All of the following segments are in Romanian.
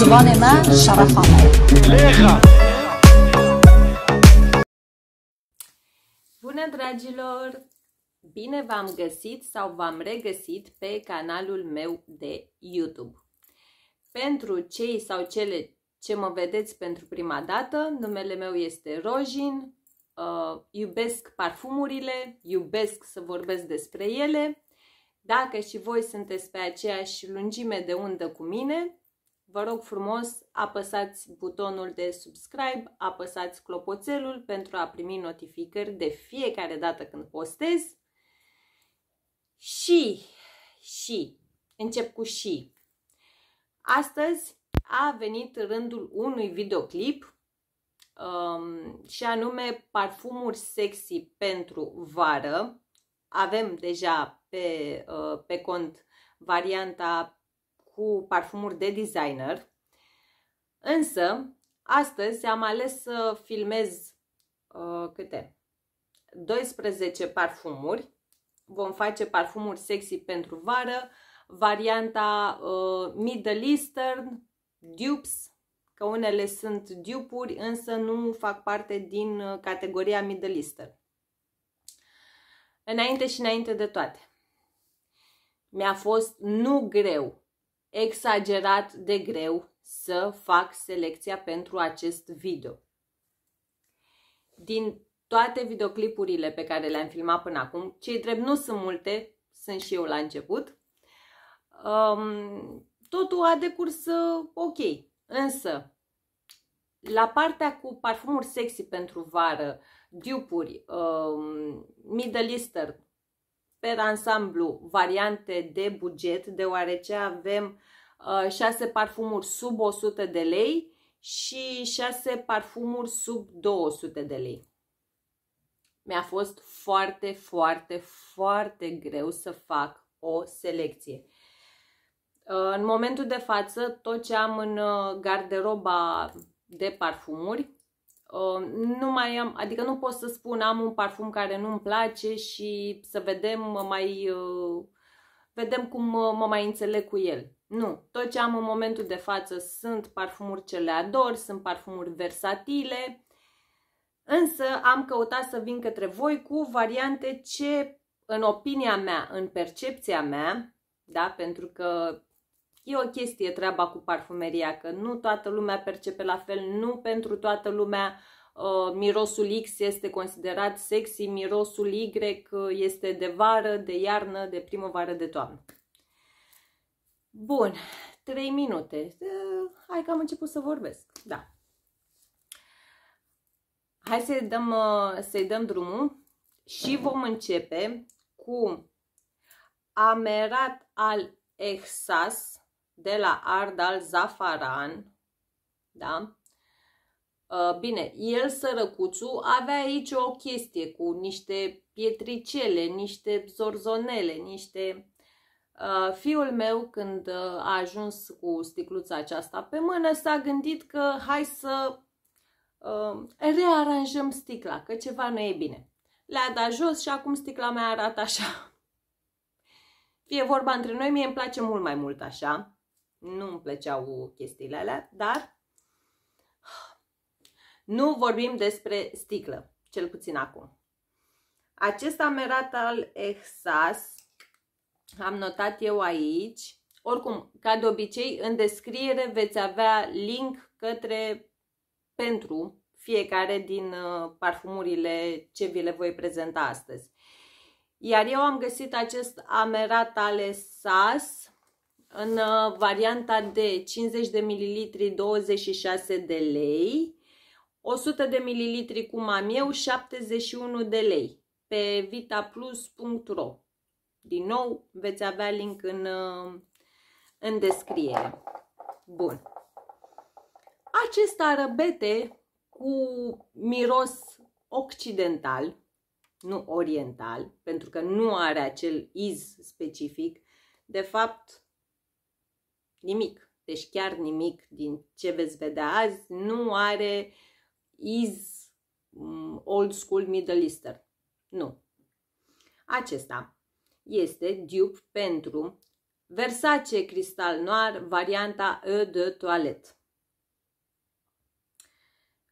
زبان من Bună dragilor! Bine v-am găsit sau v-am regăsit pe canalul meu de YouTube. Pentru cei sau cele ce mă vedeți pentru prima dată, numele meu este Rojin, uh, iubesc parfumurile, iubesc să vorbesc despre ele. Dacă și voi sunteți pe aceeași lungime de undă cu mine, Vă rog frumos, apăsați butonul de subscribe, apăsați clopoțelul pentru a primi notificări de fiecare dată când postez. Și, și, încep cu și. Astăzi a venit rândul unui videoclip um, și anume parfumuri sexy pentru vară. Avem deja pe, uh, pe cont varianta cu parfumuri de designer. Însă, astăzi am ales să filmez uh, câte? 12 parfumuri. Vom face parfumuri sexy pentru vară, varianta uh, Middle Eastern, dupes, că unele sunt dupuri, însă nu fac parte din uh, categoria Middle Eastern. Înainte și înainte de toate, mi-a fost nu greu, exagerat de greu să fac selecția pentru acest video. Din toate videoclipurile pe care le-am filmat până acum, cei drept nu sunt multe, sunt și eu la început, um, totul a decurs uh, ok. Însă, la partea cu parfumuri sexy pentru vară, dupuri, um, Middle Eastern, per ansamblu variante de buget, deoarece avem 6 uh, parfumuri sub 100 de lei și 6 parfumuri sub 200 de lei. Mi-a fost foarte, foarte, foarte greu să fac o selecție. Uh, în momentul de față, tot ce am în uh, garderoba de parfumuri Um, nu mai am, adică nu pot să spun am un parfum care nu-mi place și să vedem mă mai uh, vedem cum mă mai înțeleg cu el. Nu, tot ce am în momentul de față sunt parfumuri ce le ador, sunt parfumuri versatile, însă am căutat să vin către voi cu variante ce, în opinia mea, în percepția mea, da, pentru că E o chestie treaba cu parfumeria, că nu toată lumea percepe la fel, nu pentru toată lumea uh, mirosul X este considerat sexy, mirosul Y uh, este de vară, de iarnă, de primăvară, de toamnă. Bun, 3 minute. Uh, hai că am început să vorbesc. Da. Hai să-i dăm, uh, să dăm drumul și vom începe cu Amerat al exas de la Ardal Zafaran, da? Ă, bine, el sărăcuțul avea aici o chestie cu niște pietricele, niște zorzonele, niște... Ă, fiul meu, când a ajuns cu sticluța aceasta pe mână, s-a gândit că hai să ă, rearanjăm sticla, că ceva nu e bine. Le-a dat jos și acum sticla mea arată așa. Fie vorba între noi, mie îmi place mult mai mult așa nu îmi plăceau chestiile alea, dar nu vorbim despre sticlă, cel puțin acum. Acest amerat al Exas am notat eu aici. Oricum, ca de obicei, în descriere veți avea link către pentru fiecare din uh, parfumurile ce vi le voi prezenta astăzi. Iar eu am găsit acest amerat ale SAS în uh, varianta de 50 de ml 26 de lei, 100 de ml cum am eu 71 de lei pe vitaplus.ro. Din nou veți avea link în, uh, în descriere. Bun. Acest arăbete cu miros occidental, nu oriental, pentru că nu are acel iz specific, de fapt Nimic. Deci chiar nimic din ce veți vedea azi nu are is mm, old school middle eastern. Nu. Acesta este dupe pentru Versace Cristal Noir, varianta E de toalet.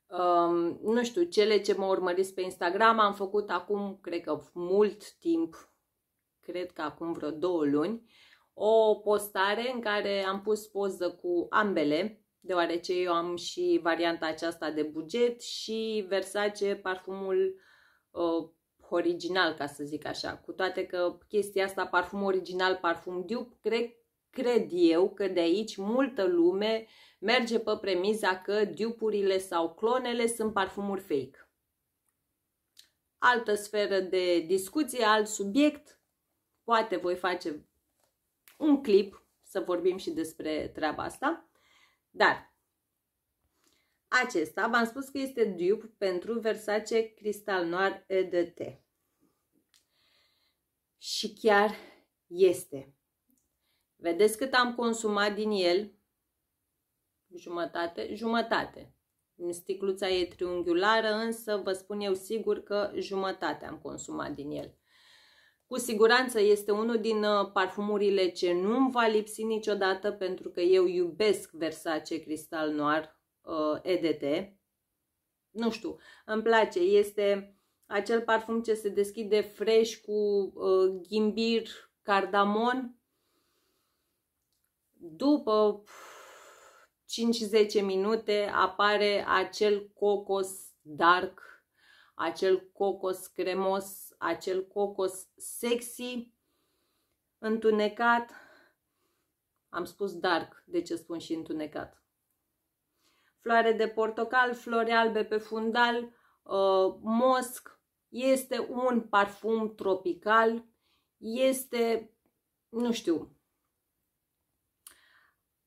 Um, nu știu, cele ce mă urmăriți pe Instagram am făcut acum, cred că mult timp, cred că acum vreo două luni, o postare în care am pus poză cu ambele, deoarece eu am și varianta aceasta de buget și Versace, parfumul uh, original, ca să zic așa. Cu toate că chestia asta, parfum original, parfum dupe, cred, cred eu că de aici multă lume merge pe premiza că dupurile sau clonele sunt parfumuri fake. Altă sferă de discuție, alt subiect, poate voi face un clip să vorbim și despre treaba asta. Dar acesta, v-am spus că este dupe pentru Versace Cristal Noir EDT. de T. Și chiar este. Vedeți cât am consumat din el? Jumătate? Jumătate. Sticluța e triunghiulară, însă vă spun eu sigur că jumătate am consumat din el. Cu siguranță este unul din uh, parfumurile ce nu îmi va lipsi niciodată pentru că eu iubesc Versace Cristal Noir uh, EDT. Nu știu, îmi place. Este acel parfum ce se deschide fresh cu uh, ghimbir, cardamon. După 5-10 minute apare acel cocos dark, acel cocos cremos acel cocos sexy, întunecat. Am spus dark, de ce spun și întunecat. Floare de portocal, flori albe pe fundal, uh, mosc. Este un parfum tropical, este, nu știu,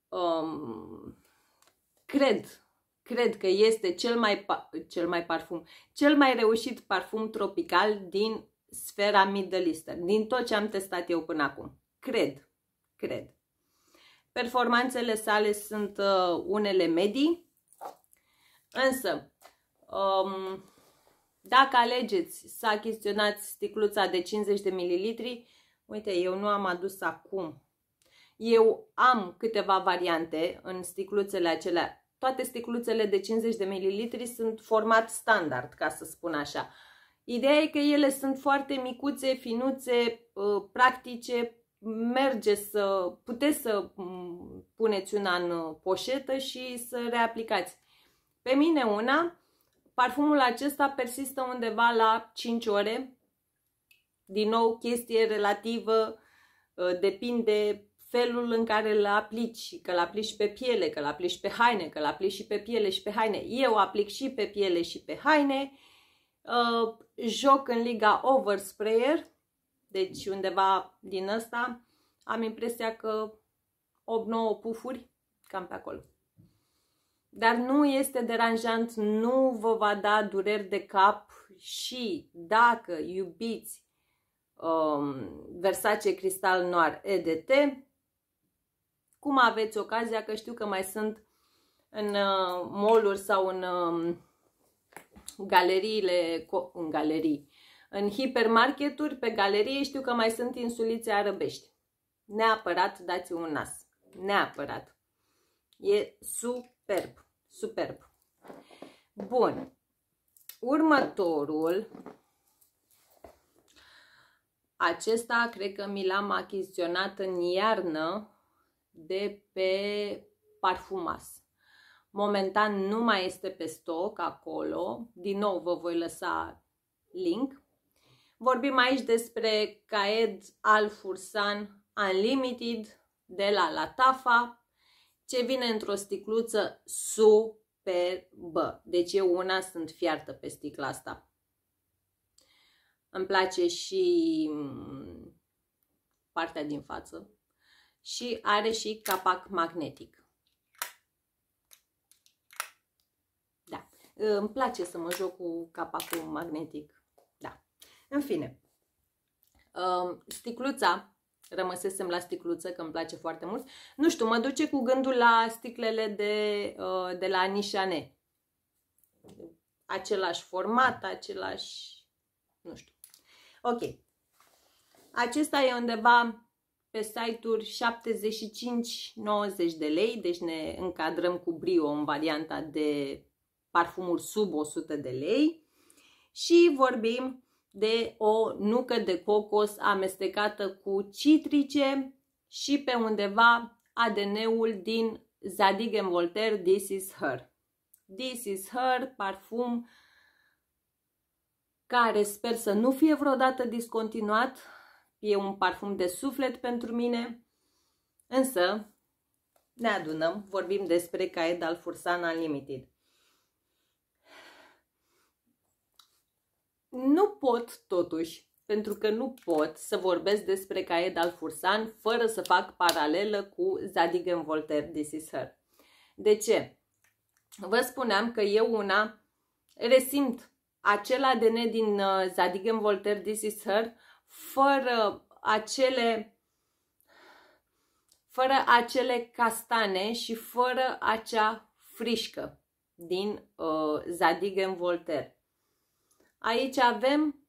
um, cred cred că este cel mai, cel mai parfum, cel mai reușit parfum tropical din sfera Middle Eastern, din tot ce am testat eu până acum. Cred, cred. Performanțele sale sunt uh, unele medii, însă um, dacă alegeți să achiziționați sticluța de 50 de mililitri, uite, eu nu am adus acum. Eu am câteva variante în sticluțele acelea toate sticluțele de 50 de ml sunt format standard, ca să spun așa. Ideea e că ele sunt foarte micuțe, finuțe, uh, practice, merge să puteți să mm, puneți una în uh, poșetă și să reaplicați. Pe mine una, parfumul acesta persistă undeva la 5 ore. Din nou, chestie relativă, uh, depinde felul în care îl aplici, că îl aplici pe piele, că îl aplici pe haine, că îl aplici și pe piele și pe haine. Eu aplic și pe piele și pe haine. Uh, joc în liga oversprayer, deci undeva din ăsta am impresia că 8-9 pufuri, cam pe acolo. Dar nu este deranjant, nu vă va da dureri de cap și dacă iubiți um, Versace Cristal Noir EDT, cum aveți ocazia, că știu că mai sunt în uh, mall sau în uh, galeriile, în galerii, în hipermarketuri, pe galerie, știu că mai sunt insulițe arăbești. Neapărat dați un nas. Neapărat. E superb. Superb. Bun. Următorul. Acesta cred că mi l-am achiziționat în iarnă de pe Parfumas. Momentan nu mai este pe stoc acolo, din nou vă voi lăsa link. Vorbim aici despre Caed Al Fursan Unlimited de la Latafa, ce vine într-o sticluță superbă. Deci eu una sunt fiartă pe sticla asta. Îmi place și mm, partea din față, și are și capac magnetic. Da, îmi place să mă joc cu capacul magnetic. Da, în fine. Sticluța, rămăsesem la sticluță, că îmi place foarte mult. Nu știu, mă duce cu gândul la sticlele de, uh, de la Nișane. Același format, același... nu știu. Ok. Acesta e undeva pe site-uri 75-90 de lei, deci ne încadrăm cu brio în varianta de parfumuri sub 100 de lei și vorbim de o nucă de cocos amestecată cu citrice și pe undeva ADN-ul din Zadig Voltaire This is Her. This is Her, parfum care sper să nu fie vreodată discontinuat, e un parfum de suflet pentru mine, însă ne adunăm, vorbim despre Caed al Fursan Unlimited. Nu pot, totuși, pentru că nu pot să vorbesc despre Caed al Fursan fără să fac paralelă cu Zadig and Voltaire, This is Her. De ce? Vă spuneam că eu una resimt acel ADN din uh, Zadig and Voltaire, This is Her, fără acele fără acele castane și fără acea frișcă din uh, Zadig Voltaire. Aici avem,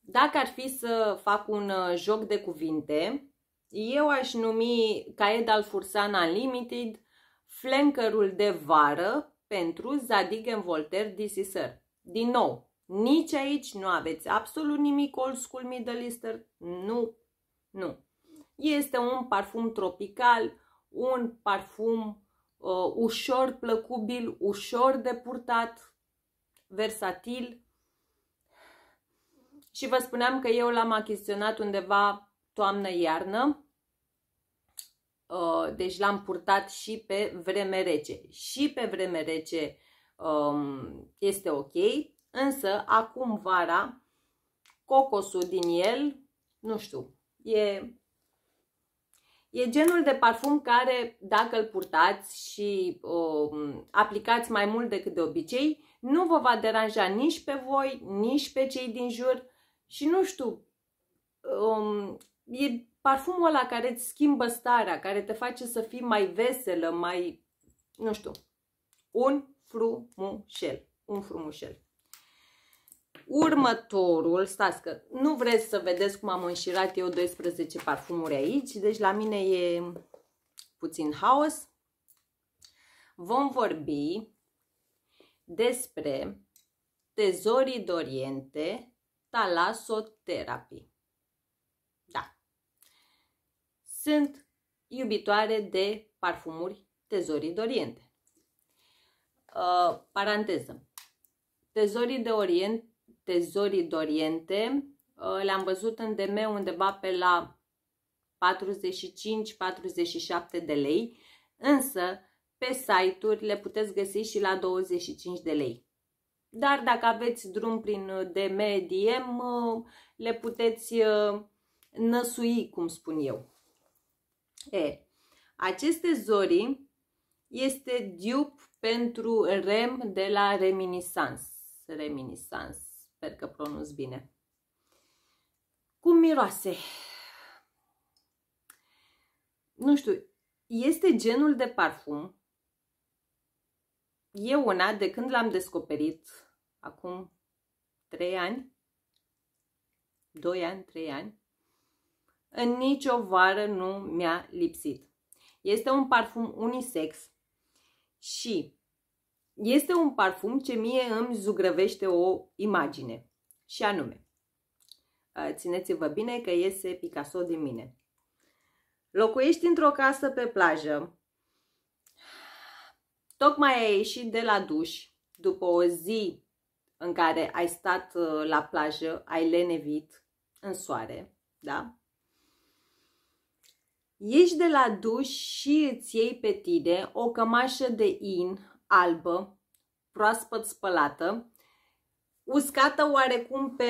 dacă ar fi să fac un uh, joc de cuvinte, eu aș numi Caed al Fursana Limited flankerul de vară pentru Zadig Voltaire sir, Din nou, nici aici nu aveți absolut nimic old school middle eastern. Nu, nu. Este un parfum tropical, un parfum uh, ușor plăcubil, ușor de purtat, versatil. Și vă spuneam că eu l-am achiziționat undeva toamnă-iarnă, uh, deci l-am purtat și pe vreme rece. Și pe vreme rece um, este ok, Însă, acum vara, cocosul din el, nu știu, e E genul de parfum care, dacă îl purtați și uh, aplicați mai mult decât de obicei, nu vă va deranja nici pe voi, nici pe cei din jur și nu știu, um, e parfumul ăla care îți schimbă starea, care te face să fii mai veselă, mai, nu știu, un frumușel, un frumușel. Următorul, stați că nu vreți să vedeți cum am înșirat eu 12 parfumuri aici, deci la mine e puțin haos. Vom vorbi despre tezorii doriente talasoterapii. Da. Sunt iubitoare de parfumuri tezorii doriente. Uh, paranteză. Tezorii de Orient tezorii doriente. Uh, le am văzut în DM undeva pe la 45-47 de lei, însă pe site-uri le puteți găsi și la 25 de lei. Dar dacă aveți drum prin DM, DM, uh, le puteți uh, năsui, cum spun eu. E, aceste zori este dupe pentru REM de la reminiscence. Reminiscence. Sper că pronunț bine. Cum miroase? Nu știu, este genul de parfum. E una, de când l-am descoperit, acum 3 ani, 2 ani, 3 ani, în nicio vară nu mi-a lipsit. Este un parfum unisex și este un parfum ce mie îmi zugrăvește o imagine și anume, țineți-vă bine că iese Picasso din mine. Locuiești într-o casă pe plajă, tocmai ai ieșit de la duș după o zi în care ai stat la plajă, ai lenevit în soare, da? Ieși de la duș și îți iei pe tine o cămașă de in albă, proaspăt spălată, uscată oarecum pe,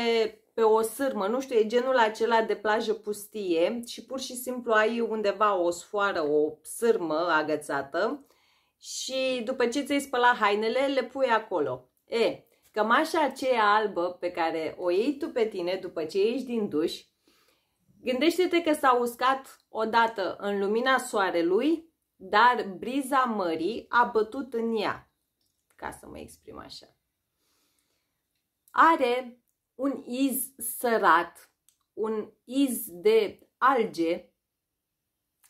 pe o sârmă, nu știu, e genul acela de plajă pustie și pur și simplu ai undeva o sfoară, o sârmă agățată și după ce ți-ai spălat hainele, le pui acolo. E, cămașa aceea albă pe care o iei tu pe tine după ce ieși din duș, gândește-te că s-a uscat odată în lumina soarelui dar briza mării a bătut în ea, ca să mă exprim așa. Are un iz sărat, un iz de alge,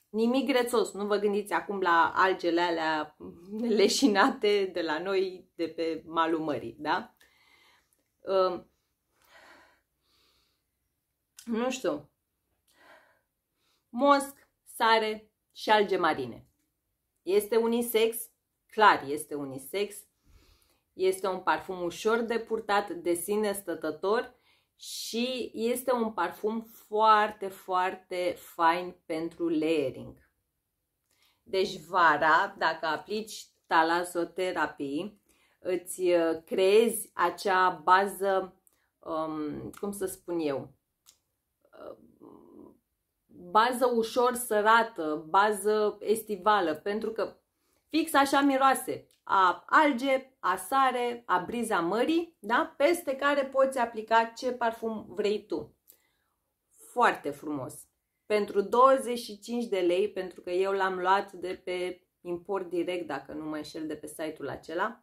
nimic grețos. Nu vă gândiți acum la algele alea leșinate de la noi, de pe malul mării, da? Uh, nu știu, mosc, sare și alge marine. Este unisex, clar este unisex. Este un parfum ușor de purtat, de sine stătător și este un parfum foarte, foarte fain pentru layering. Deci vara, dacă aplici talazoterapii, îți uh, creezi acea bază, um, cum să spun eu, uh, bază ușor sărată, bază estivală, pentru că fix așa miroase a alge, a sare, a briza mării, da? peste care poți aplica ce parfum vrei tu. Foarte frumos. Pentru 25 de lei, pentru că eu l-am luat de pe import direct, dacă nu mă înșel, de pe site-ul acela.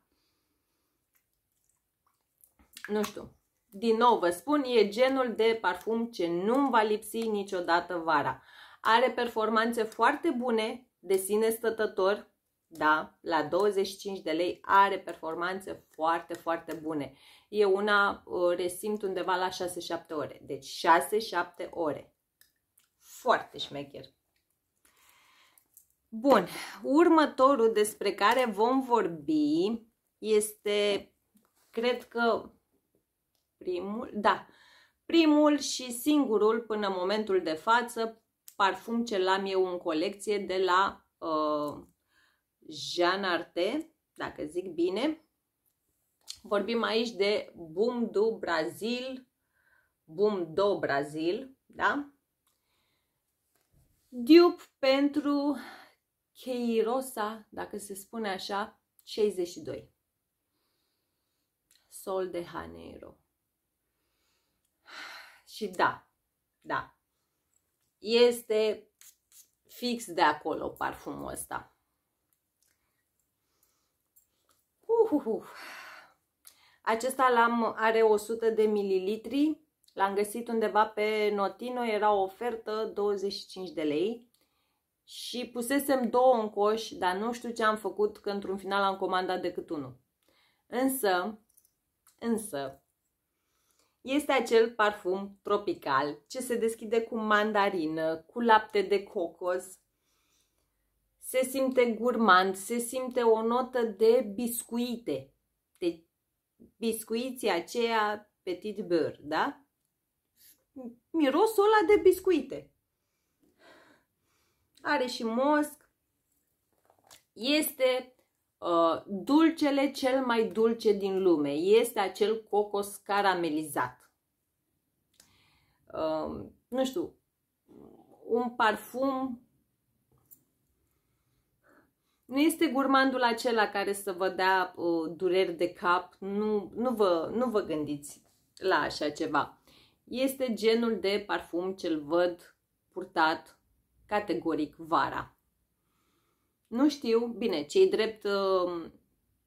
Nu știu, din nou vă spun, e genul de parfum ce nu-mi va lipsi niciodată vara. Are performanțe foarte bune, de sine stătător, da, la 25 de lei are performanțe foarte, foarte bune. E una resimt undeva la 6-7 ore, deci 6-7 ore. Foarte șmecher. Bun, următorul despre care vom vorbi este, cred că primul, da, primul și singurul până în momentul de față parfum ce l-am eu în colecție de la uh, Jean Arte, dacă zic bine. Vorbim aici de Bum do Brazil, Bum do Brazil, da? Dupe pentru Cheirosa, dacă se spune așa, 62. Sol de Janeiro. Și da, da, este fix de acolo parfumul ăsta. Uhuhu. Uh. Acesta l-am are 100 de mililitri. L-am găsit undeva pe Notino, era o ofertă 25 de lei. Și pusesem două în coș, dar nu știu ce am făcut, că într-un final am comandat decât unul. Însă, însă, este acel parfum tropical ce se deschide cu mandarină, cu lapte de cocos. Se simte gurmand, se simte o notă de biscuite, de biscuiții aceia petit beurre, da? Mirosul ăla de biscuite. Are și mosc. Este Uh, dulcele cel mai dulce din lume este acel cocos caramelizat. Uh, nu știu, un parfum nu este gurmandul acela care să vă dea uh, dureri de cap, nu, nu, vă, nu vă gândiți la așa ceva. Este genul de parfum ce-l văd purtat categoric vara. Nu știu, bine, cei drept uh,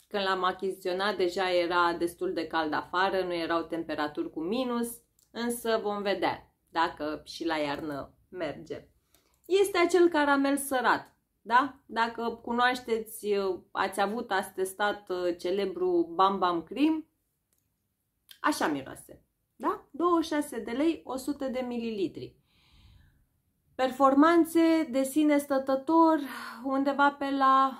când l-am achiziționat deja era destul de cald afară, nu erau temperaturi cu minus, însă vom vedea dacă și la iarnă merge. Este acel caramel sărat, da? Dacă cunoașteți, uh, ați avut, ați testat uh, celebru Bam Bam Cream, așa miroase, da? 26 de lei, 100 de mililitri performanțe de sine stătător undeva pe la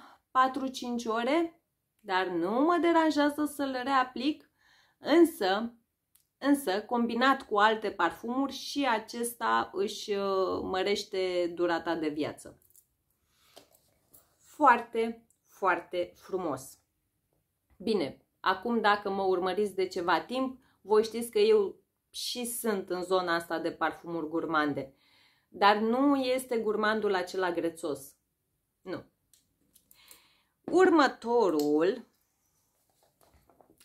4-5 ore, dar nu mă deranjează să le reaplic, însă, însă combinat cu alte parfumuri și acesta își uh, mărește durata de viață. Foarte, foarte frumos! Bine, acum dacă mă urmăriți de ceva timp, voi știți că eu și sunt în zona asta de parfumuri gurmande dar nu este gurmandul acela grețos. Nu. Următorul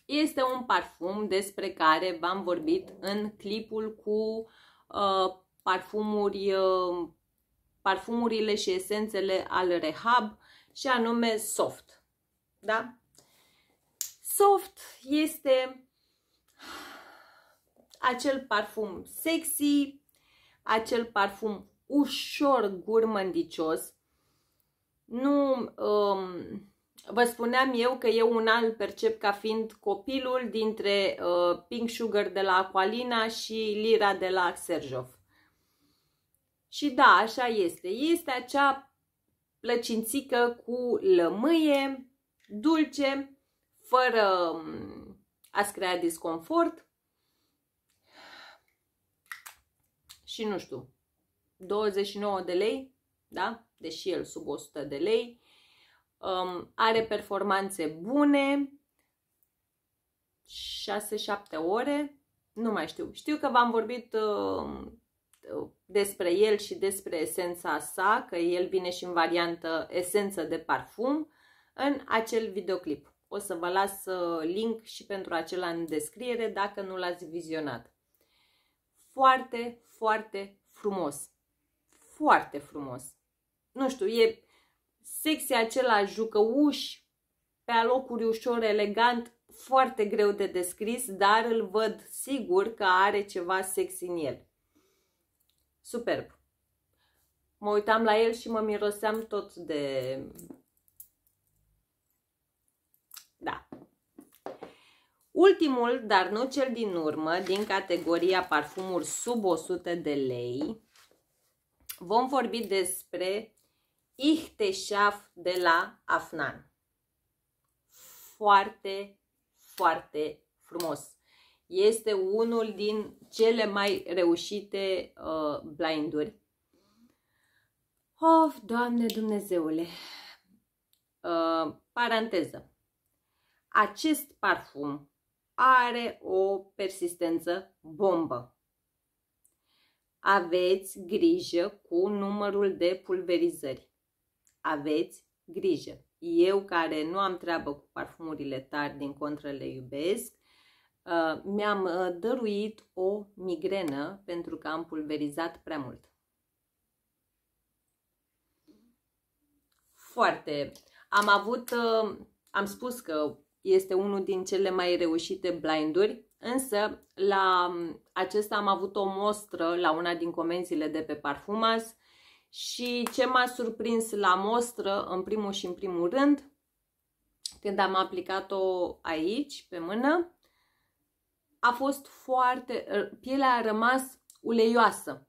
este un parfum despre care v-am vorbit în clipul cu uh, parfumuri, uh, parfumurile și esențele al Rehab și anume Soft. Da? Soft este acel parfum sexy, acel parfum ușor gurmândicios. Nu, um, vă spuneam eu că eu un an îl percep ca fiind copilul dintre uh, Pink Sugar de la Aqualina și Lira de la Serjov. Și da, așa este. Este acea plăcințică cu lămâie, dulce, fără um, a-ți crea disconfort, și nu știu, 29 de lei, da? Deși el sub 100 de lei, um, are performanțe bune, 6-7 ore, nu mai știu. Știu că v-am vorbit uh, despre el și despre esența sa, că el vine și în variantă esență de parfum, în acel videoclip. O să vă las uh, link și pentru acela în descriere dacă nu l-ați vizionat foarte, foarte frumos. Foarte frumos. Nu știu, e sexy acela jucăuș, pe alocuri ușor elegant, foarte greu de descris, dar îl văd sigur că are ceva sexy în el. Superb. Mă uitam la el și mă miroseam tot de Ultimul, dar nu cel din urmă, din categoria parfumuri sub 100 de lei, vom vorbi despre Ihteșaf de la Afnan. Foarte, foarte frumos. Este unul din cele mai reușite uh, blinduri. Of, Doamne Dumnezeule! Uh, paranteză. Acest parfum are o persistență bombă. Aveți grijă cu numărul de pulverizări. Aveți grijă. Eu care nu am treabă cu parfumurile tari, din contră le iubesc, uh, mi-am uh, dăruit o migrenă pentru că am pulverizat prea mult. Foarte. Am avut, uh, am spus că este unul din cele mai reușite blinduri, însă la acesta am avut o mostră la una din comenzile de pe Parfumas și ce m-a surprins la mostră, în primul și în primul rând, când am aplicat-o aici, pe mână, a fost foarte... pielea a rămas uleioasă.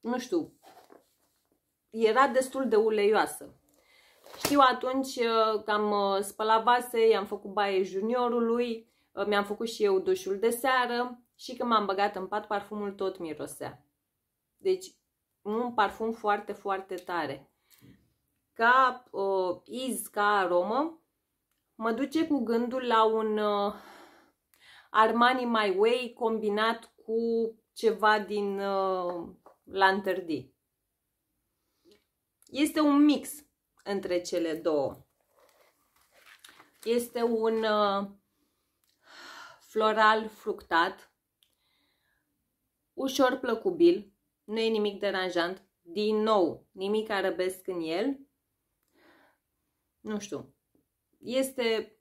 Nu știu, era destul de uleioasă. Știu atunci uh, că am uh, spălat vase, i-am făcut baie juniorului, uh, mi-am făcut și eu dușul de seară și când m-am băgat în pat, parfumul tot mirosea. Deci, un parfum foarte, foarte tare. Ca uh, iz, ca aromă, mă duce cu gândul la un uh, Armani My Way combinat cu ceva din uh, Lanterdi. Este un mix între cele două. Este un uh, floral fructat, ușor plăcubil, nu e nimic deranjant, din nou, nimic arăbesc în el, nu știu, este,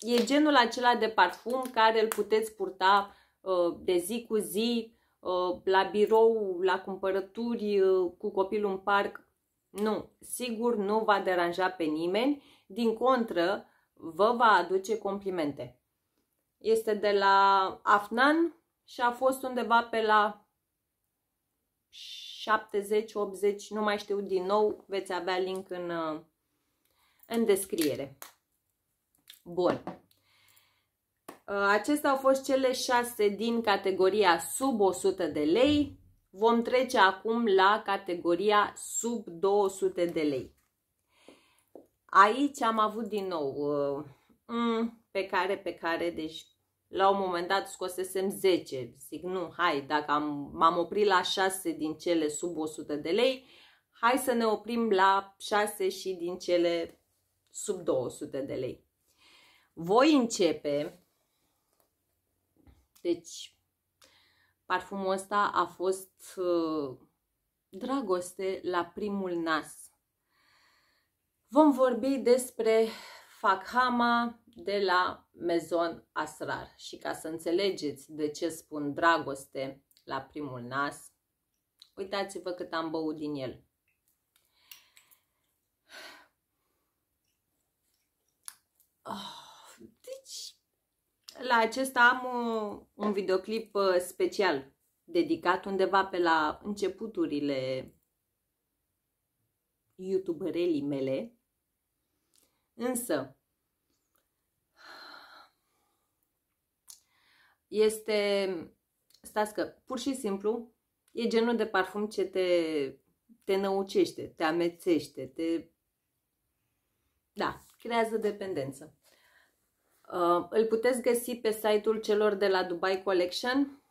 e genul acela de parfum care îl puteți purta uh, de zi cu zi, uh, la birou, la cumpărături, cu copilul în parc, nu, sigur nu va deranja pe nimeni, din contră vă va aduce complimente. Este de la Afnan și a fost undeva pe la 70, 80, nu mai știu din nou, veți avea link în, uh, în descriere. Bun. Uh, acestea au fost cele șase din categoria sub 100 de lei. Vom trece acum la categoria sub 200 de lei. Aici am avut din nou uh, pe care, pe care, deci la un moment dat scosesem 10. Zic, nu, hai, dacă am, m-am oprit la 6 din cele sub 100 de lei, hai să ne oprim la 6 și din cele sub 200 de lei. Voi începe, deci Parfumul ăsta a fost uh, dragoste la primul nas. Vom vorbi despre Fakhama de la Mezon Asrar și ca să înțelegeți de ce spun dragoste la primul nas, uitați-vă cât am băut din el. Oh la acesta am uh, un videoclip uh, special dedicat undeva pe la începuturile youtuberelii mele. Însă, este, stați că, pur și simplu, e genul de parfum ce te, te năucește, te amețește, te, da, creează dependență. Uh, îl puteți găsi pe site-ul celor de la Dubai Collection.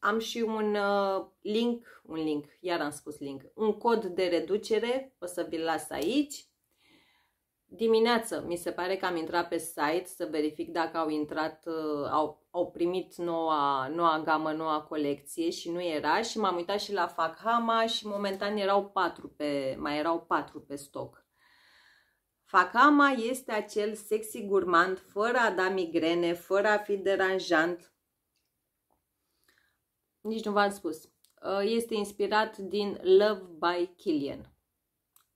Am și un uh, link, un link, iar am spus link, un cod de reducere, o să vi-l las aici. Dimineață, mi se pare că am intrat pe site să verific dacă au intrat, uh, au, au primit noua, noua gamă, noua colecție și nu era și m-am uitat și la Fakhama și momentan erau patru pe, mai erau patru pe stoc. Facama este acel sexy gurmand, fără a da migrene, fără a fi deranjant. Nici nu v-am spus. Uh, este inspirat din Love by Killian,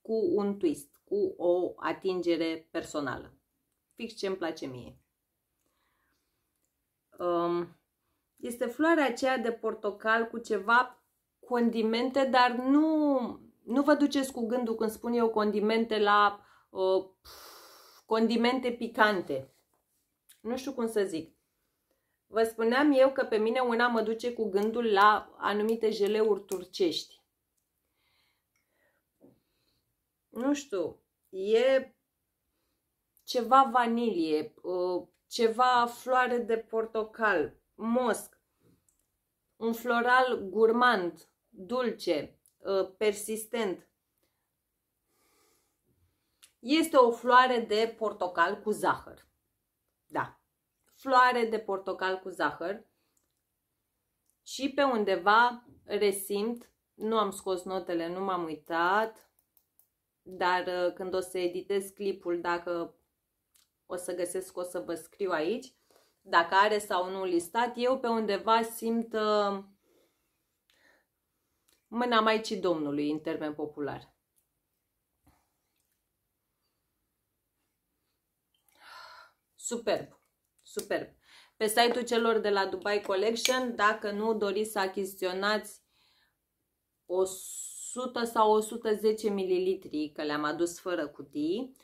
cu un twist, cu o atingere personală. Fix ce îmi place mie. Um, este floarea aceea de portocal cu ceva condimente, dar nu, nu vă duceți cu gândul când spun eu condimente la uh, condimente picante. Nu știu cum să zic. Vă spuneam eu că pe mine una mă duce cu gândul la anumite jeleuri turcești. Nu știu, e ceva vanilie, uh, ceva floare de portocal, mosc, un floral gurmand, dulce, uh, persistent. Este o floare de portocal cu zahăr. Da, floare de portocal cu zahăr. Și pe undeva resimt, nu am scos notele, nu m-am uitat, dar uh, când o să editez clipul, dacă o să găsesc, o să vă scriu aici, dacă are sau nu listat, eu pe undeva simt uh, mâna Maicii Domnului în termen popular. Superb! Superb! Pe site-ul celor de la Dubai Collection, dacă nu doriți să achiziționați 100 sau 110 ml, că le-am adus fără cutii,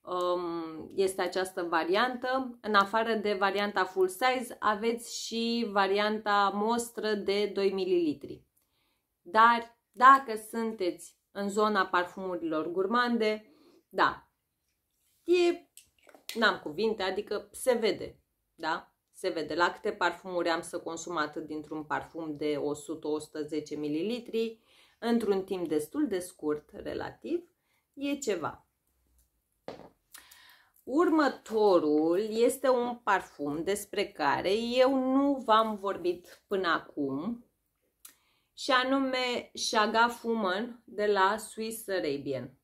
um, este această variantă. În afară de varianta full size, aveți și varianta mostră de 2 ml. Dar dacă sunteți în zona parfumurilor gurmande, da, e n-am cuvinte, adică se vede, da? Se vede la câte parfumuri am să consum atât dintr-un parfum de 100-110 ml într-un timp destul de scurt relativ, e ceva. Următorul este un parfum despre care eu nu v-am vorbit până acum și anume Chaga Fuman de la Swiss Arabian.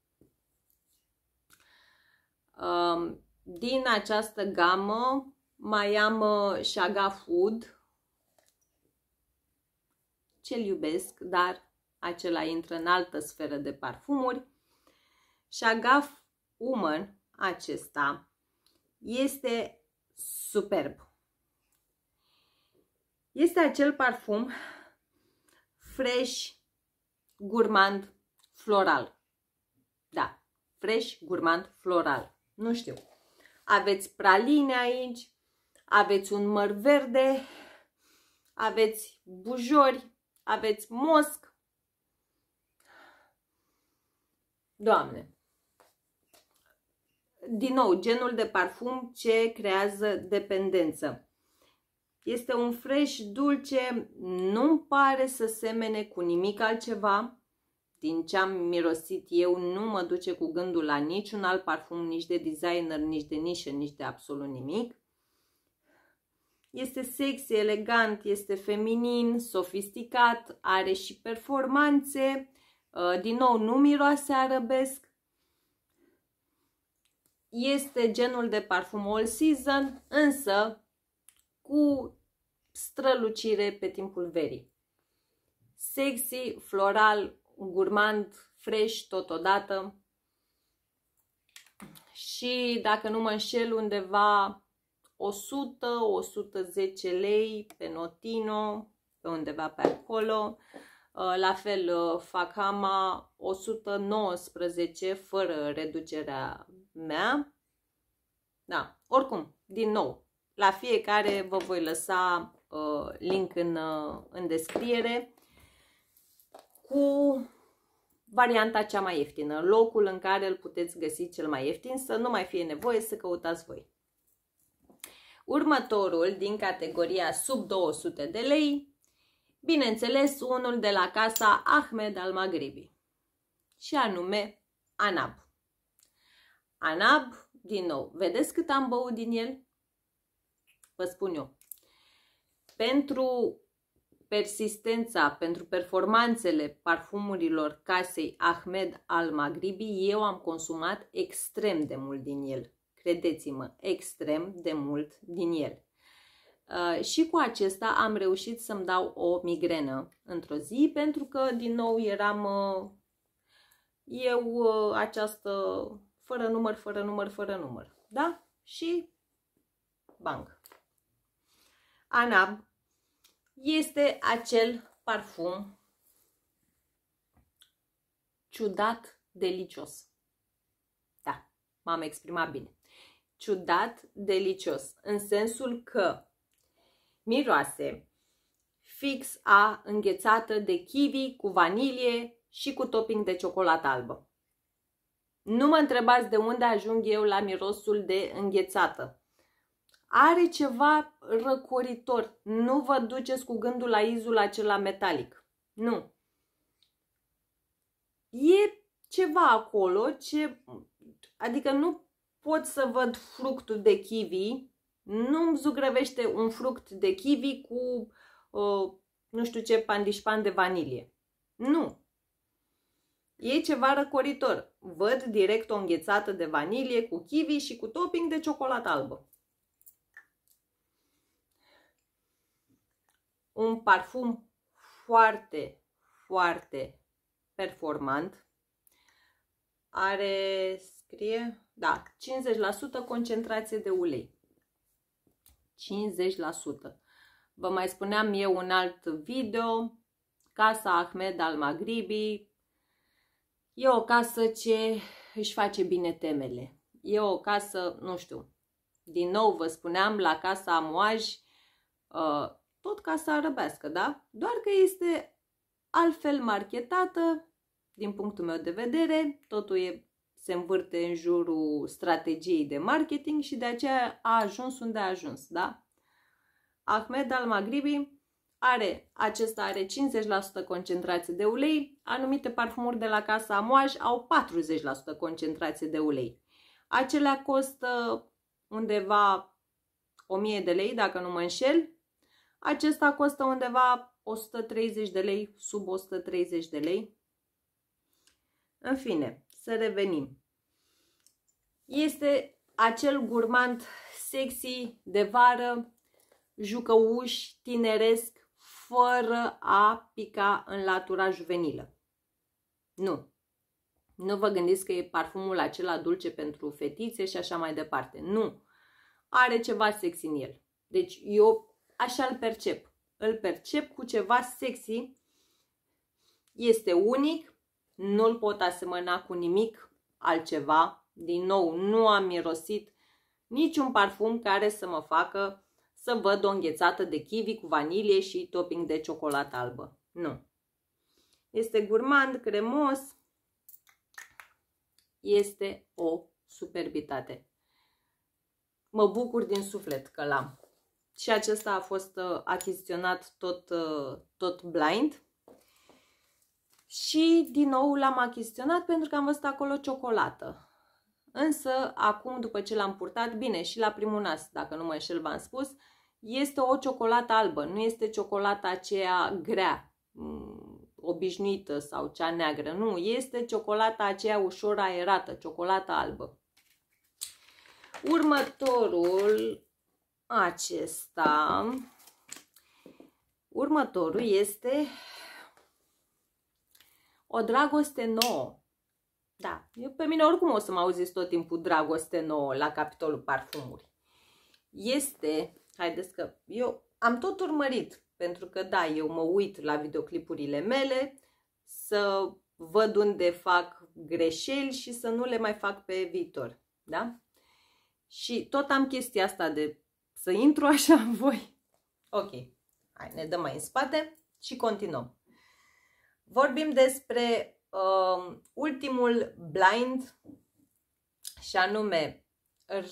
Din această gamă mai am uh, Shaga Food, ce-l iubesc, dar acela intră în altă sferă de parfumuri. Shaga Woman, acesta, este superb. Este acel parfum fresh, gurmand, floral. Da, fresh, gurmand, floral. Nu știu, aveți praline aici, aveți un măr verde, aveți bujori, aveți mosc. Doamne! Din nou, genul de parfum ce creează dependență. Este un fresh dulce, nu pare să semene cu nimic altceva. Din ce am mirosit eu, nu mă duce cu gândul la niciun alt parfum, nici de designer, nici de nișă, nici de absolut nimic. Este sexy, elegant, este feminin, sofisticat, are și performanțe, uh, din nou nu miroase arăbesc. Este genul de parfum all season, însă cu strălucire pe timpul verii. Sexy, floral, gurmand, fresh totodată. Și dacă nu mă înșel, undeva 100-110 lei pe notino, pe undeva pe acolo. Uh, la fel, uh, fac hama 119 fără reducerea mea. Da, oricum, din nou, la fiecare vă voi lăsa uh, link în, în descriere cu varianta cea mai ieftină, locul în care îl puteți găsi cel mai ieftin, să nu mai fie nevoie să căutați voi. Următorul din categoria sub 200 de lei, bineînțeles unul de la casa Ahmed al Maghribi și anume Anab. Anab, din nou, vedeți cât am băut din el? Vă spun eu. Pentru persistența, pentru performanțele parfumurilor casei Ahmed al Maghribi. eu am consumat extrem de mult din el. Credeți-mă, extrem de mult din el. Uh, și cu acesta am reușit să-mi dau o migrenă într-o zi, pentru că, din nou, eram uh, eu uh, această fără număr, fără număr, fără număr. Da? Și bang. Ana este acel parfum ciudat delicios. Da, m-am exprimat bine. Ciudat delicios, în sensul că miroase fix a înghețată de kiwi cu vanilie și cu topping de ciocolată albă. Nu mă întrebați de unde ajung eu la mirosul de înghețată are ceva răcoritor. Nu vă duceți cu gândul la izul acela metalic. Nu. E ceva acolo ce... Adică nu pot să văd fructul de kiwi. Nu îmi zugrăvește un fruct de kiwi cu uh, nu știu ce pandișpan de vanilie. Nu. E ceva răcoritor. Văd direct o înghețată de vanilie cu kiwi și cu topping de ciocolată albă. un parfum foarte, foarte performant. Are, scrie, da, 50% concentrație de ulei. 50%. Vă mai spuneam eu un alt video, Casa Ahmed al Maghribi E o casă ce își face bine temele. E o casă, nu știu, din nou vă spuneam, la Casa Amoaj, uh, tot casa să arăbească, da? Doar că este altfel marketată, din punctul meu de vedere, totul e, se învârte în jurul strategiei de marketing și de aceea a ajuns unde a ajuns, da? Ahmed al Magribi are, acesta are 50% concentrație de ulei, anumite parfumuri de la Casa Amoaj au 40% concentrație de ulei. Acelea costă undeva 1000 de lei, dacă nu mă înșel, acesta costă undeva 130 de lei, sub 130 de lei. În fine, să revenim. Este acel gurmand sexy de vară, jucăuș, tineresc, fără a pica în latura juvenilă. Nu. Nu vă gândiți că e parfumul acela dulce pentru fetițe și așa mai departe. Nu. Are ceva sexy în el. Deci eu așa îl percep. Îl percep cu ceva sexy, este unic, nu-l pot asemăna cu nimic altceva. Din nou, nu am mirosit niciun parfum care să mă facă să văd o înghețată de kiwi cu vanilie și topping de ciocolată albă. Nu. Este gurmand, cremos, este o superbitate. Mă bucur din suflet că l-am și acesta a fost uh, achiziționat tot, uh, tot blind. Și din nou l-am achiziționat pentru că am văzut acolo ciocolată. Însă, acum, după ce l-am purtat, bine, și la primul nas, dacă nu mă înșel, v-am spus, este o ciocolată albă, nu este ciocolata aceea grea, mm, obișnuită sau cea neagră, nu, este ciocolata aceea ușor aerată, ciocolata albă. Următorul acesta. Următorul este o dragoste nouă. Da, eu pe mine oricum o să mă auziți tot timpul dragoste nouă la capitolul parfumuri. Este, haideți că eu am tot urmărit, pentru că da, eu mă uit la videoclipurile mele să văd unde fac greșeli și să nu le mai fac pe viitor. Da? Și tot am chestia asta de să intru așa în voi? Ok. Hai, ne dăm mai în spate și continuăm. Vorbim despre uh, ultimul blind și anume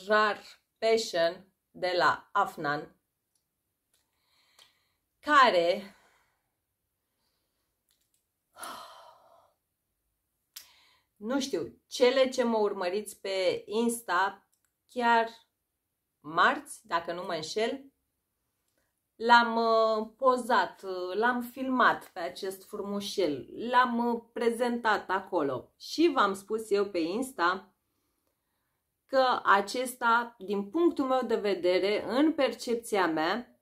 Rar Passion de la Afnan care nu știu, cele ce mă urmăriți pe Insta chiar marți, dacă nu mă înșel, L-am uh, pozat, uh, l-am filmat pe acest frumușel, l-am uh, prezentat acolo și v-am spus eu pe Insta că acesta, din punctul meu de vedere, în percepția mea,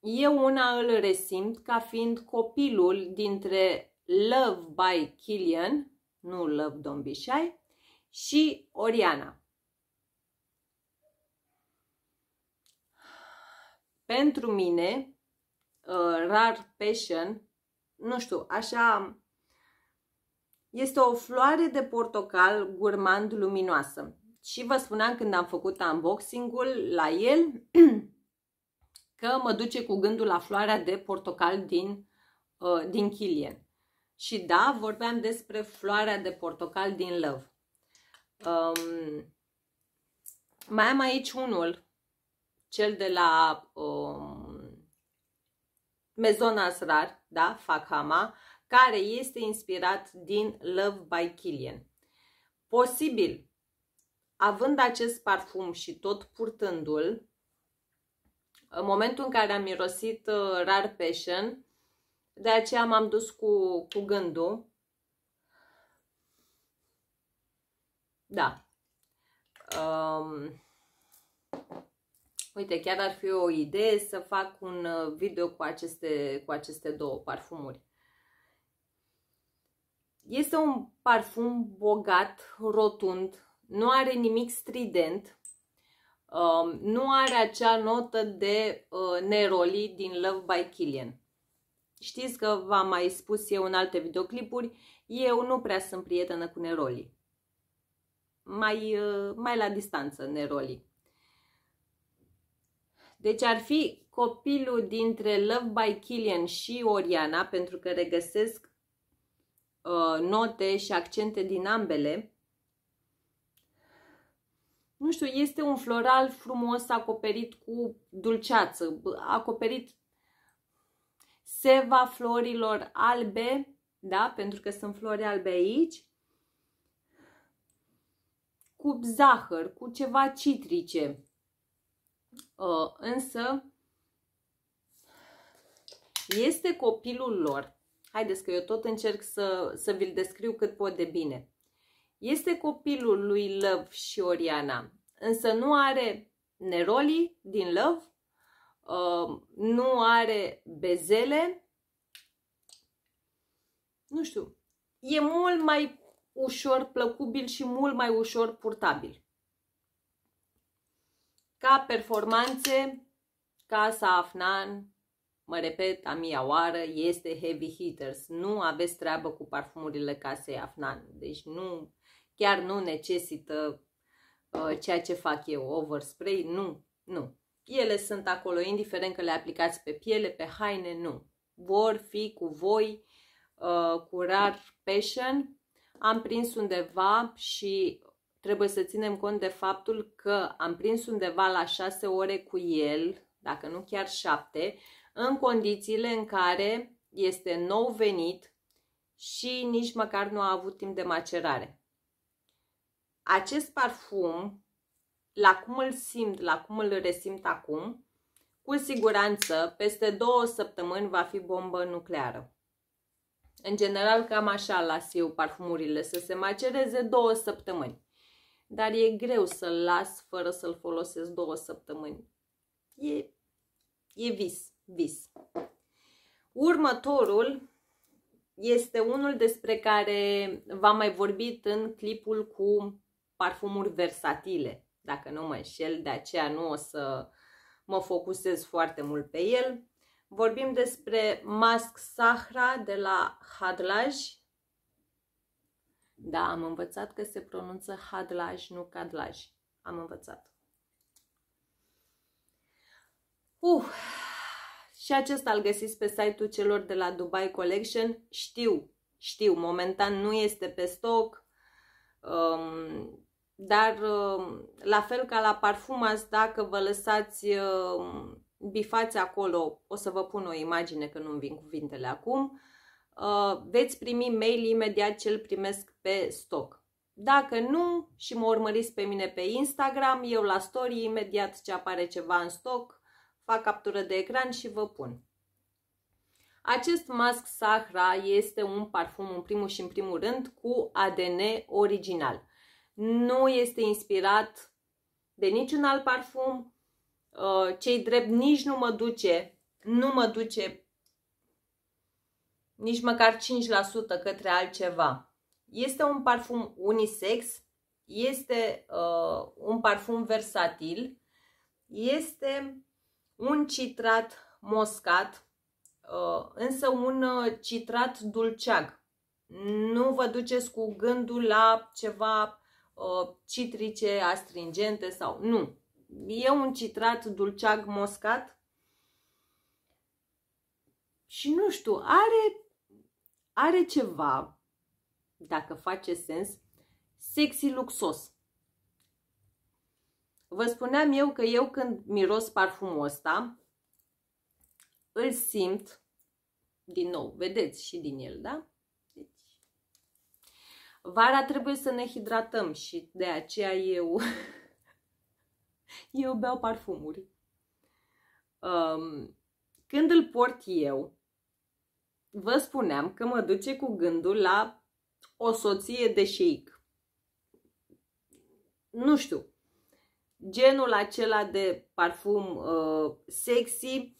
eu una îl resimt ca fiind copilul dintre Love by Killian, nu Love Bishai, și Oriana. pentru mine, uh, rar passion, nu știu, așa, este o floare de portocal gurmand luminoasă. Și vă spuneam când am făcut unboxing-ul la el că mă duce cu gândul la floarea de portocal din, uh, din Kilien. Și da, vorbeam despre floarea de portocal din Love. Um, mai am aici unul cel de la um, Mezon Asrar, da, Fakama, care este inspirat din Love by Killian. Posibil, având acest parfum și tot purtându-l, în momentul în care am mirosit uh, Rar Passion, de aceea m-am dus cu, cu gândul. Da. Um, Uite, chiar ar fi o idee să fac un uh, video cu aceste, cu aceste două parfumuri. Este un parfum bogat, rotund, nu are nimic strident, um, nu are acea notă de uh, neroli din Love by Killian. Știți că v-am mai spus eu în alte videoclipuri, eu nu prea sunt prietenă cu neroli. Mai, uh, mai la distanță neroli. Deci ar fi copilul dintre Love by Killian și Oriana, pentru că regăsesc uh, note și accente din ambele. Nu știu, este un floral frumos acoperit cu dulceață, acoperit seva florilor albe, da? Pentru că sunt flori albe aici. Cu zahăr, cu ceva citrice însă este copilul lor. Haideți că eu tot încerc să, să vi-l descriu cât pot de bine. Este copilul lui Love și Oriana, însă nu are neroli din Love, nu are bezele, nu știu, e mult mai ușor plăcubil și mult mai ușor purtabil. Ca performanțe, Casa Afnan, mă repet a mia oară, este heavy hitters. Nu aveți treabă cu parfumurile Casei Afnan. Deci nu, chiar nu necesită uh, ceea ce fac eu, overspray, nu, nu. Ele sunt acolo, indiferent că le aplicați pe piele, pe haine, nu. Vor fi cu voi uh, cu rar passion. Am prins undeva și trebuie să ținem cont de faptul că am prins undeva la 6 ore cu el, dacă nu chiar 7, în condițiile în care este nou venit și nici măcar nu a avut timp de macerare. Acest parfum, la cum îl simt, la cum îl resimt acum, cu siguranță, peste două săptămâni va fi bombă nucleară. În general, cam așa las eu parfumurile să se macereze două săptămâni dar e greu să-l las fără să-l folosesc două săptămâni. E, e vis, vis. Următorul este unul despre care v-am mai vorbit în clipul cu parfumuri versatile. Dacă nu mă înșel, de aceea nu o să mă focusez foarte mult pe el. Vorbim despre Mask Sahra de la Hadlaj da, am învățat că se pronunță hadlaj, nu cadlaj. Am învățat. Uh, și acesta îl găsiți pe site-ul celor de la Dubai Collection. Știu, știu, momentan nu este pe stoc, um, dar um, la fel ca la Parfumas, dacă vă lăsați um, bifați acolo, o să vă pun o imagine că nu-mi vin cuvintele acum, uh, veți primi mail imediat ce îl primesc pe stoc. Dacă nu și mă urmăriți pe mine pe Instagram, eu la story imediat ce apare ceva în stoc, fac captură de ecran și vă pun. Acest mask Sahra este un parfum în primul și în primul rând cu ADN original. Nu este inspirat de niciun alt parfum, uh, cei drept nici nu mă duce, nu mă duce nici măcar 5% către altceva. Este un parfum unisex, este uh, un parfum versatil, este un citrat moscat, uh, însă un uh, citrat dulceag. Nu vă duceți cu gândul la ceva uh, citrice, astringente sau nu. E un citrat dulceag moscat și nu știu, are, are ceva dacă face sens, sexy luxos. Vă spuneam eu că eu când miros parfumul ăsta, îl simt, din nou, vedeți și din el, da? Deci, vara trebuie să ne hidratăm și de aceea eu, eu beau parfumuri. Um, când îl port eu, vă spuneam că mă duce cu gândul la o soție de șeic. Nu știu. Genul acela de parfum uh, sexy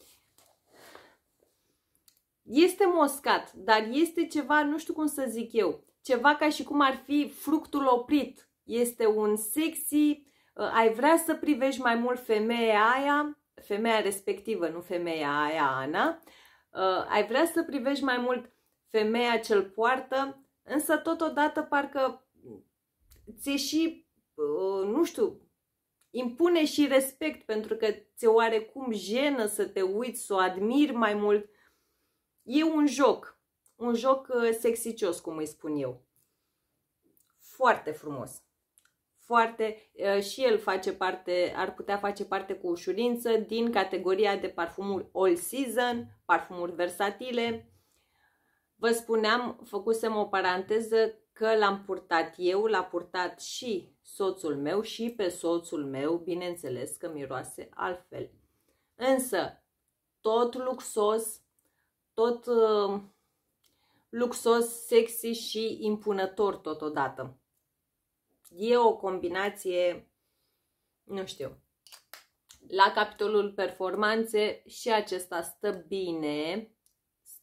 este moscat, dar este ceva, nu știu cum să zic eu, ceva ca și cum ar fi fructul oprit. Este un sexy, uh, ai vrea să privești mai mult femeia aia, femeia respectivă, nu femeia aia, Ana, uh, ai vrea să privești mai mult femeia cel poartă însă totodată parcă ți și, uh, nu știu, impune și respect pentru că ți oarecum jenă să te uiți, să o admiri mai mult. E un joc, un joc uh, sexicios, cum îi spun eu. Foarte frumos. Foarte, uh, și el face parte, ar putea face parte cu ușurință din categoria de parfumuri all season, parfumuri versatile, Vă spuneam, făcusem o paranteză că l-am purtat eu, l-a purtat și soțul meu și pe soțul meu, bineînțeles că miroase altfel. Însă, tot luxos, tot uh, luxos, sexy și impunător totodată. E o combinație, nu știu, la capitolul performanțe și acesta stă bine,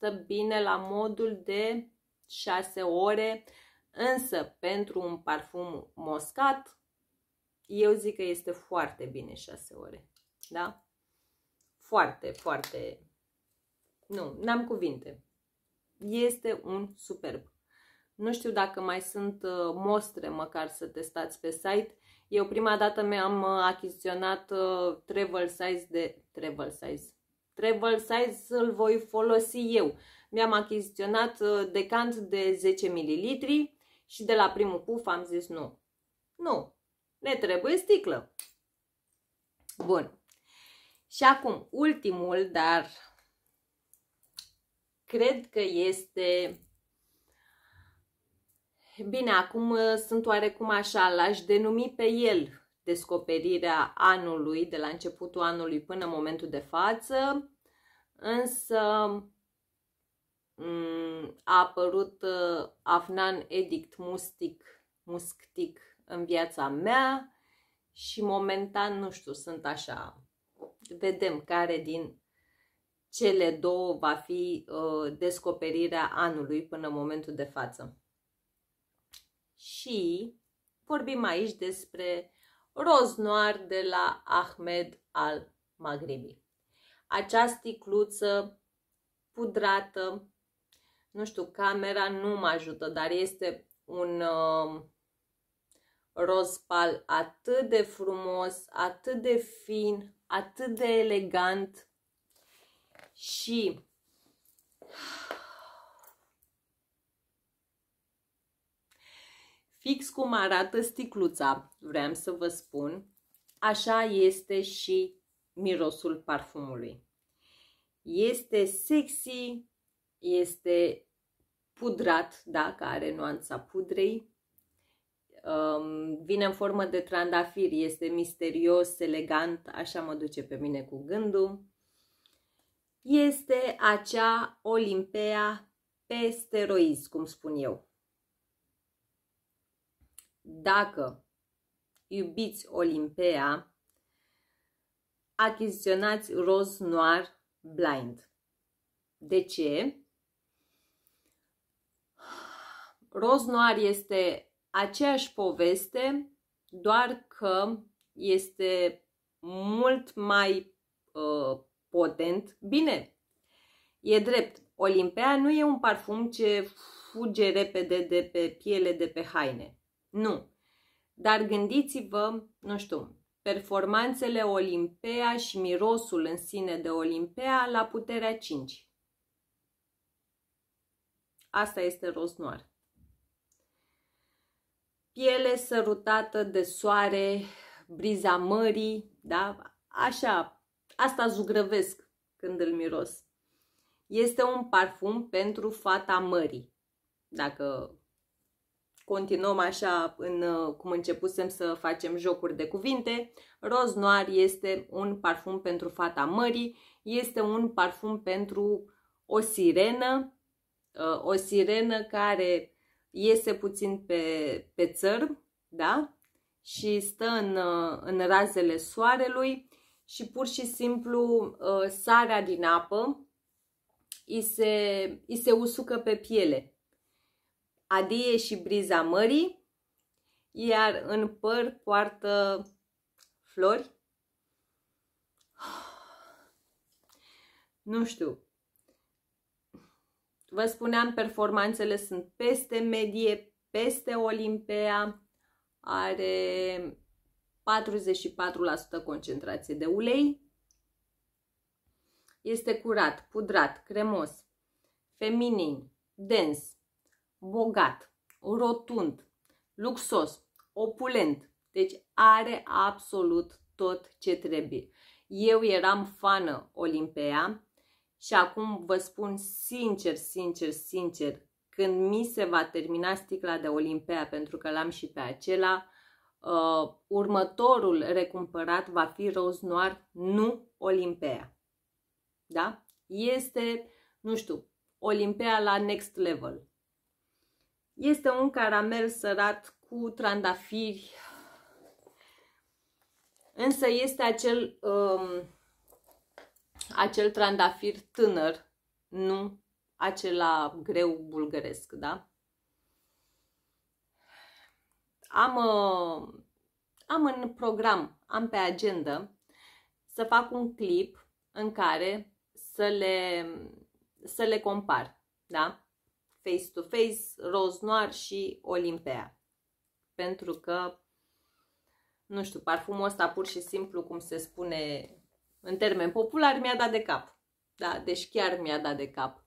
stă bine la modul de 6 ore, însă pentru un parfum moscat, eu zic că este foarte bine 6 ore. Da? Foarte, foarte... Nu, n-am cuvinte. Este un superb. Nu știu dacă mai sunt uh, mostre măcar să testați pe site. Eu prima dată mi-am uh, achiziționat uh, travel size de travel size travel size îl voi folosi eu. Mi-am achiziționat uh, decant de 10 ml și de la primul puf am zis nu. Nu, ne trebuie sticlă. Bun. Și acum, ultimul, dar cred că este... Bine, acum uh, sunt oarecum așa, l-aș denumi pe el descoperirea anului, de la începutul anului până în momentul de față, însă mm, a apărut uh, Afnan Edict Mustic, Musctic în viața mea și momentan, nu știu, sunt așa, vedem care din cele două va fi uh, descoperirea anului până în momentul de față. Și vorbim aici despre roznoar de la Ahmed al Maghribi. Această sticluță pudrată, nu știu, camera nu mă ajută, dar este un uh, roz pal atât de frumos, atât de fin, atât de elegant și Fix cum arată sticluța, vreau să vă spun, așa este și mirosul parfumului. Este sexy, este pudrat, dacă are nuanța pudrei, um, vine în formă de trandafir, este misterios, elegant, așa mă duce pe mine cu gândul. Este acea Olimpea pe steroizi, cum spun eu dacă iubiți Olimpea, achiziționați roz noir blind. De ce? Roz noir este aceeași poveste, doar că este mult mai uh, potent. Bine, e drept. Olimpea nu e un parfum ce fuge repede de pe piele, de pe haine. Nu. Dar gândiți-vă, nu știu, performanțele Olimpea și mirosul în sine de Olimpea la puterea 5. Asta este roznoar. Piele sărutată de soare, briza mării, da? Așa, asta zugrăvesc când îl miros. Este un parfum pentru fata mării, dacă continuăm așa în, uh, cum începusem să facem jocuri de cuvinte. Roz Noir este un parfum pentru fata mării, este un parfum pentru o sirenă, uh, o sirenă care iese puțin pe, pe țăr, da? Și stă în, uh, în razele soarelui și pur și simplu sarea din apă îi se, îi se usucă pe piele adie și briza mării, iar în păr poartă flori. Nu știu. Vă spuneam, performanțele sunt peste medie, peste Olimpea, are 44% concentrație de ulei. Este curat, pudrat, cremos, feminin, dens, bogat, rotund, luxos, opulent. Deci are absolut tot ce trebuie. Eu eram fană Olimpea și acum vă spun sincer, sincer, sincer, când mi se va termina sticla de Olimpea, pentru că l-am și pe acela, uh, următorul recumpărat va fi roz noir, nu Olimpea. Da? Este, nu știu, Olimpea la next level. Este un caramel sărat cu trandafiri, însă este acel, um, acel trandafir tânăr, nu acela greu bulgăresc, da? Am, uh, am în program, am pe agenda să fac un clip în care să le, să le compar, da? Face to Face, Roz Noir și Olimpea. Pentru că, nu știu, parfumul ăsta pur și simplu, cum se spune în termen popular, mi-a dat de cap. Da, deci chiar mi-a dat de cap.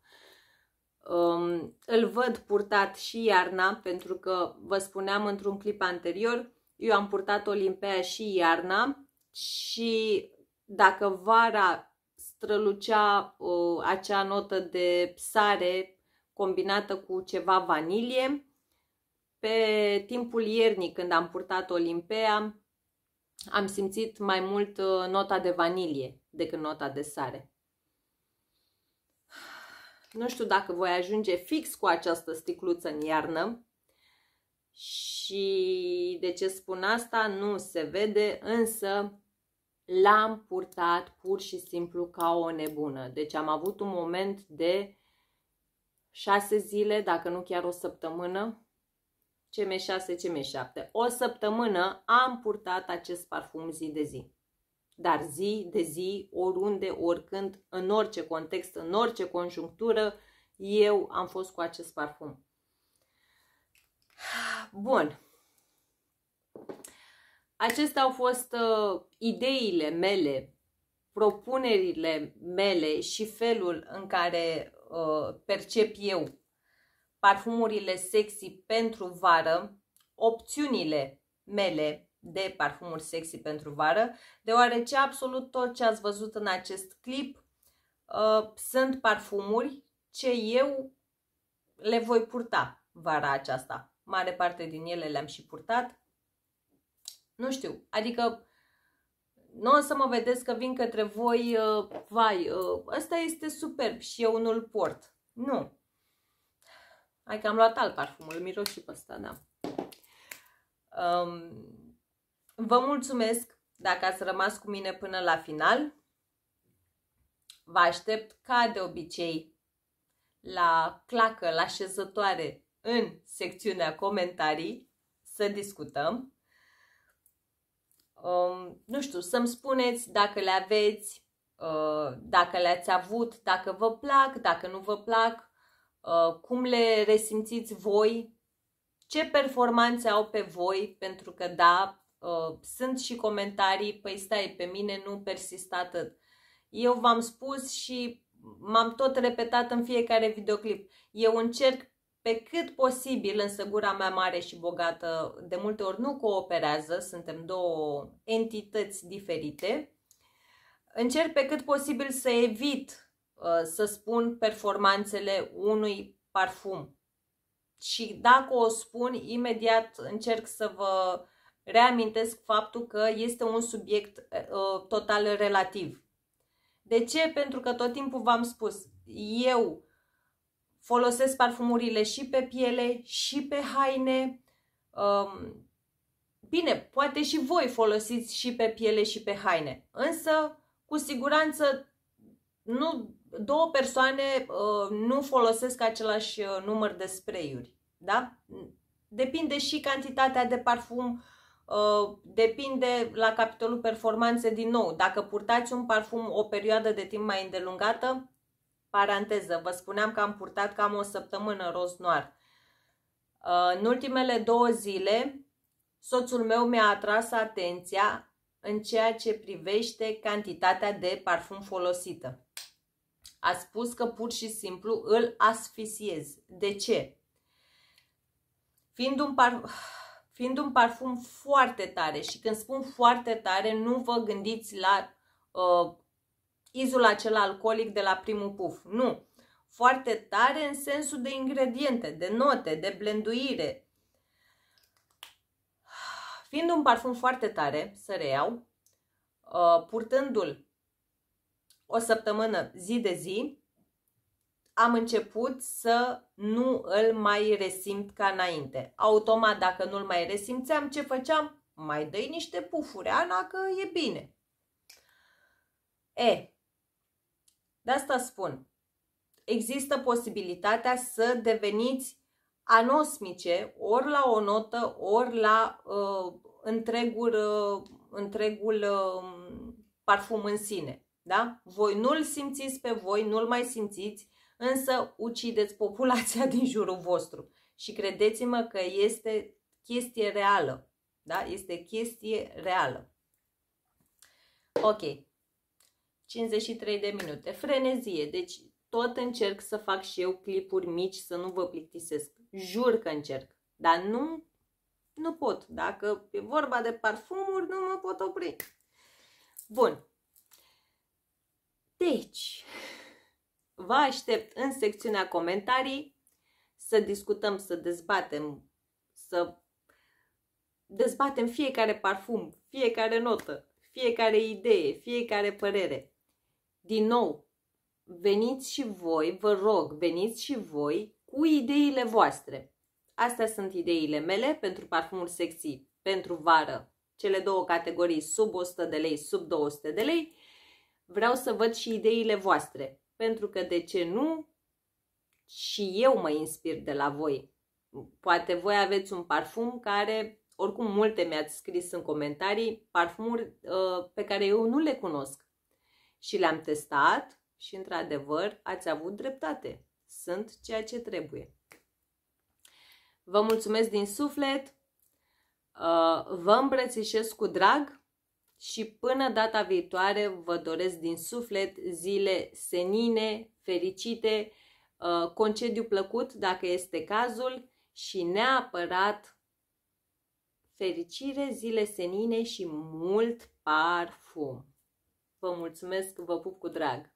Um, îl văd purtat și iarna, pentru că vă spuneam într-un clip anterior, eu am purtat Olimpea și iarna și dacă vara strălucea uh, acea notă de sare combinată cu ceva vanilie. Pe timpul iernii, când am purtat Olimpea, am simțit mai mult uh, nota de vanilie decât nota de sare. Nu știu dacă voi ajunge fix cu această sticluță în iarnă și de ce spun asta nu se vede, însă l-am purtat pur și simplu ca o nebună. Deci am avut un moment de șase zile, dacă nu chiar o săptămână, CM6, CM7. O săptămână am purtat acest parfum zi de zi. Dar zi de zi, oriunde, oricând, în orice context, în orice conjunctură, eu am fost cu acest parfum. Bun. Acestea au fost uh, ideile mele, propunerile mele și felul în care Uh, percep eu, parfumurile sexy pentru vară, opțiunile mele de parfumuri sexy pentru vară, deoarece absolut tot ce ați văzut în acest clip uh, sunt parfumuri ce eu le voi purta vara aceasta. Mare parte din ele le-am și purtat. Nu știu, adică nu o să mă vedeți că vin către voi, uh, vai, uh, ăsta este superb și eu nu-l port. Nu. Hai că am luat alt parfum, îl miros și pe ăsta, da. Um, vă mulțumesc dacă ați rămas cu mine până la final. Vă aștept ca de obicei la clacă, la șezătoare în secțiunea comentarii să discutăm um, nu știu, să-mi spuneți dacă le aveți, uh, dacă le-ați avut, dacă vă plac, dacă nu vă plac, uh, cum le resimțiți voi, ce performanțe au pe voi, pentru că da, uh, sunt și comentarii, păi stai, pe mine nu persistă atât. Eu v-am spus și m-am tot repetat în fiecare videoclip. Eu încerc pe cât posibil, însă gura mea mare și bogată de multe ori nu cooperează, suntem două entități diferite. Încerc pe cât posibil să evit uh, să spun performanțele unui parfum. Și dacă o spun, imediat încerc să vă reamintesc faptul că este un subiect uh, total relativ. De ce? Pentru că tot timpul v-am spus, eu Folosesc parfumurile și pe piele, și pe haine. Um, bine, poate și voi folosiți și pe piele și pe haine, însă cu siguranță nu două persoane uh, nu folosesc același uh, număr de spray-uri, da? Depinde și cantitatea de parfum, uh, depinde la capitolul performanțe din nou. Dacă purtați un parfum o perioadă de timp mai îndelungată, Paranteză, vă spuneam că am purtat cam o săptămână roznoar. Uh, în ultimele două zile, soțul meu mi-a atras atenția în ceea ce privește cantitatea de parfum folosită. A spus că pur și simplu îl asfisiez. De ce? Fiind un, par... Fiind un parfum foarte tare și când spun foarte tare, nu vă gândiți la uh, izul acela alcoolic de la primul puf. Nu. Foarte tare în sensul de ingrediente, de note, de blenduire. Fiind un parfum foarte tare, să reiau, uh, purtându-l o săptămână zi de zi, am început să nu îl mai resimt ca înainte. Automat, dacă nu-l mai resimțeam, ce făceam? Mai dai niște pufuri, Ana, că e bine. E, de asta spun, există posibilitatea să deveniți anosmice ori la o notă, ori la uh, întregul, uh, întregul uh, parfum în sine. Da? Voi nu-l simțiți pe voi, nu-l mai simțiți, însă ucideți populația din jurul vostru. Și credeți-mă că este chestie reală. Da? Este chestie reală. Ok. 53 de minute. Frenezie, deci tot încerc să fac și eu clipuri mici, să nu vă plictisesc. Jur că încerc, dar nu, nu pot. Dacă e vorba de parfumuri, nu mă pot opri. Bun. Deci, vă aștept în secțiunea comentarii să discutăm, să dezbatem, să dezbatem fiecare parfum, fiecare notă, fiecare idee, fiecare părere din nou, veniți și voi, vă rog, veniți și voi cu ideile voastre. Astea sunt ideile mele pentru parfumuri sexy pentru vară, cele două categorii sub 100 de lei, sub 200 de lei. Vreau să văd și ideile voastre, pentru că de ce nu și eu mă inspir de la voi. Poate voi aveți un parfum care, oricum multe mi-ați scris în comentarii, parfumuri uh, pe care eu nu le cunosc și le-am testat și, într-adevăr, ați avut dreptate. Sunt ceea ce trebuie. Vă mulțumesc din suflet, uh, vă îmbrățișez cu drag și până data viitoare vă doresc din suflet zile senine, fericite, uh, concediu plăcut dacă este cazul și neapărat fericire, zile senine și mult parfum. Vă mulțumesc, vă pup cu drag!